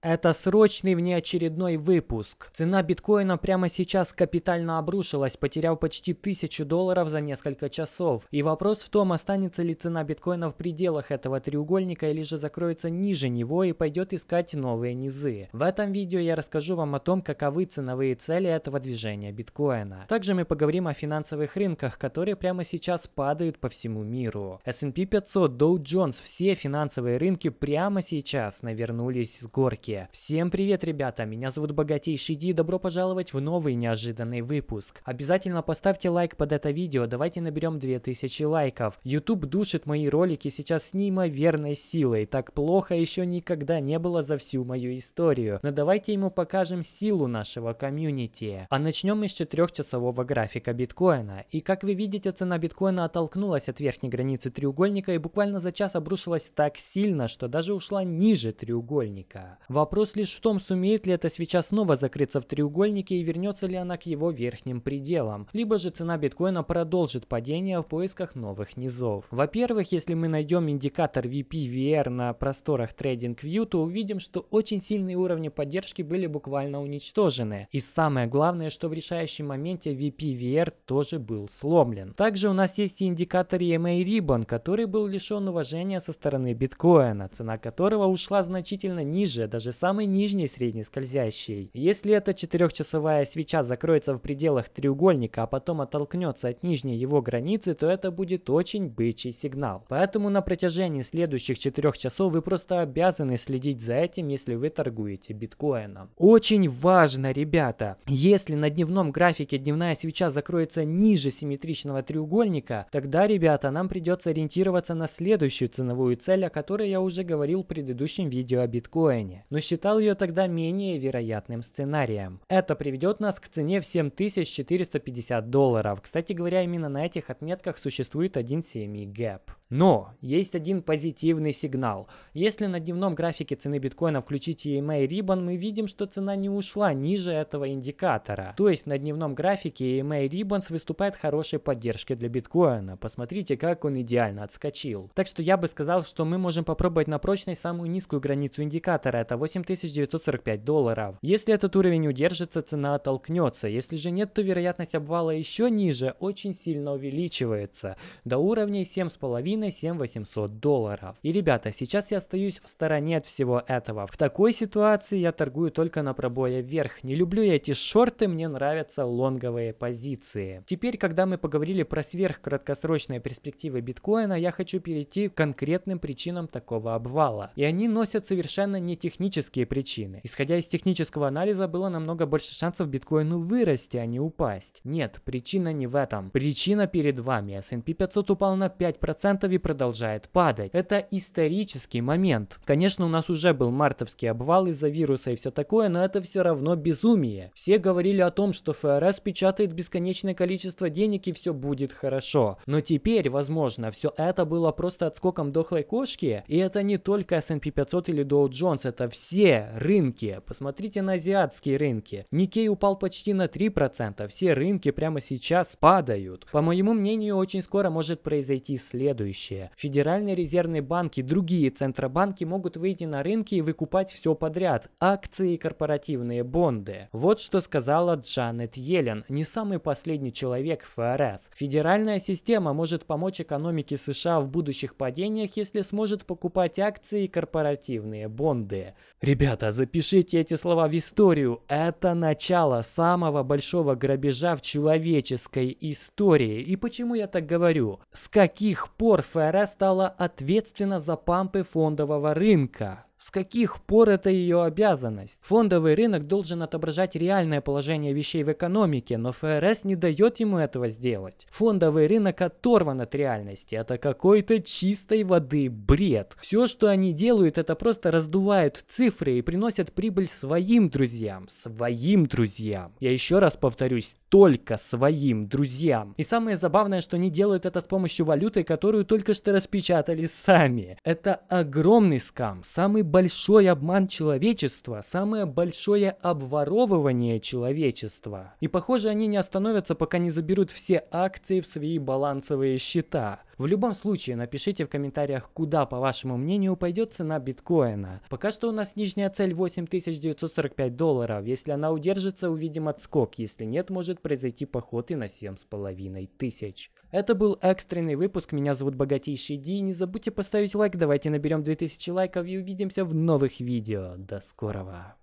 Это срочный внеочередной выпуск. Цена биткоина прямо сейчас капитально обрушилась, потеряв почти 1000 долларов за несколько часов. И вопрос в том, останется ли цена биткоина в пределах этого треугольника или же закроется ниже него и пойдет искать новые низы. В этом видео я расскажу вам о том, каковы ценовые цели этого движения биткоина. Также мы поговорим о финансовых рынках, которые прямо сейчас падают по всему миру. S&P 500, Dow Jones, все финансовые рынки прямо сейчас навернулись с горки. Америки. Всем привет, ребята! Меня зовут Богатейший Ди, добро пожаловать в новый неожиданный выпуск. Обязательно поставьте лайк под это видео, давайте наберем 2000 лайков. YouTube душит мои ролики сейчас с неимоверной силой, так плохо еще никогда не было за всю мою историю. Но давайте ему покажем силу нашего комьюнити. А начнем еще трехчасового графика биткоина. И как вы видите, цена биткоина оттолкнулась от верхней границы треугольника и буквально за час обрушилась так сильно, что даже ушла ниже треугольника. В Вопрос лишь в том, сумеет ли эта свеча снова закрыться в треугольнике и вернется ли она к его верхним пределам, либо же цена биткоина продолжит падение в поисках новых низов. Во-первых, если мы найдем индикатор VPVR на просторах TradingView, то увидим, что очень сильные уровни поддержки были буквально уничтожены. И самое главное, что в решающем моменте VPVR тоже был сломлен. Также у нас есть и индикатор EMA Ribbon, который был лишен уважения со стороны биткоина, цена которого ушла значительно ниже, даже же самой нижней средней скользящей. Если эта четырехчасовая свеча закроется в пределах треугольника, а потом оттолкнется от нижней его границы, то это будет очень бычий сигнал. Поэтому на протяжении следующих четырех часов вы просто обязаны следить за этим, если вы торгуете биткоином. Очень важно, ребята, если на дневном графике дневная свеча закроется ниже симметричного треугольника, тогда, ребята, нам придется ориентироваться на следующую ценовую цель, о которой я уже говорил в предыдущем видео о биткоине. Но но считал ее тогда менее вероятным сценарием. Это приведет нас к цене в 7450 долларов. Кстати говоря, именно на этих отметках существует один CME Gap. Но есть один позитивный сигнал. Если на дневном графике цены биткоина включить EMA Ribbon, мы видим, что цена не ушла ниже этого индикатора. То есть на дневном графике EMA Ribbon выступает хорошей поддержкой для биткоина. Посмотрите, как он идеально отскочил. Так что я бы сказал, что мы можем попробовать на прочность самую низкую границу индикатора, это 8945 долларов. Если этот уровень удержится, цена оттолкнется. Если же нет, то вероятность обвала еще ниже очень сильно увеличивается. До уровней 7,5 половиной 7800 долларов. И, ребята, сейчас я остаюсь в стороне от всего этого. В такой ситуации я торгую только на пробое вверх. Не люблю я эти шорты, мне нравятся лонговые позиции. Теперь, когда мы поговорили про сверхкраткосрочные перспективы биткоина, я хочу перейти к конкретным причинам такого обвала. И они носят совершенно не технические причины. Исходя из технического анализа, было намного больше шансов биткоину вырасти, а не упасть. Нет, причина не в этом. Причина перед вами. S&P 500 упал на 5%, Мартове продолжает падать. Это исторический момент. Конечно, у нас уже был мартовский обвал из-за вируса и все такое, но это все равно безумие. Все говорили о том, что ФРС печатает бесконечное количество денег и все будет хорошо. Но теперь, возможно, все это было просто отскоком дохлой кошки, и это не только S&P 500 или Dow Jones, это все рынки. Посмотрите на азиатские рынки. Никей упал почти на 3%, все рынки прямо сейчас падают. По моему мнению, очень скоро может произойти следующее следующее. Федеральный резервный банк и другие центробанки могут выйти на рынки и выкупать все подряд – акции и корпоративные бонды. Вот что сказала Джанет Йеллен, не самый последний человек ФРС. Федеральная система может помочь экономике США в будущих падениях, если сможет покупать акции и корпоративные бонды. Ребята, запишите эти слова в историю. Это начало самого большого грабежа в человеческой истории. И почему я так говорю? С каких пор ФРС стала ответственна за пампы фондового рынка. С каких пор это ее обязанность? Фондовый рынок должен отображать реальное положение вещей в экономике, но ФРС не дает ему этого сделать. Фондовый рынок оторван от реальности. Это какой-то чистой воды бред. Все, что они делают, это просто раздувают цифры и приносят прибыль своим друзьям. Своим друзьям. Я еще раз повторюсь, только своим друзьям. И самое забавное, что они делают это с помощью валюты, которую только что распечатали сами. Это огромный скам, самый большой обман человечества, самое большое обворовывание человечества. И похоже, они не остановятся, пока не заберут все акции в свои балансовые счета. В любом случае, напишите в комментариях, куда, по вашему мнению, пойдет цена биткоина. Пока что у нас нижняя цель 8945 долларов. Если она удержится, увидим отскок. Если нет, может произойти поход и на 7500. Это был экстренный выпуск. Меня зовут Богатейший Ди. Не забудьте поставить лайк. Давайте наберем 2000 лайков и увидимся в новых видео. До скорого.